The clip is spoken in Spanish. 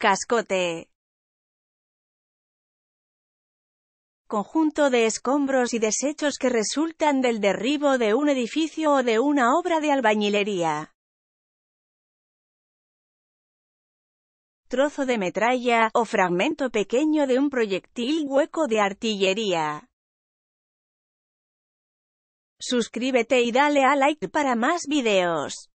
Cascote. Conjunto de escombros y desechos que resultan del derribo de un edificio o de una obra de albañilería. Trozo de metralla, o fragmento pequeño de un proyectil hueco de artillería. Suscríbete y dale a like para más videos.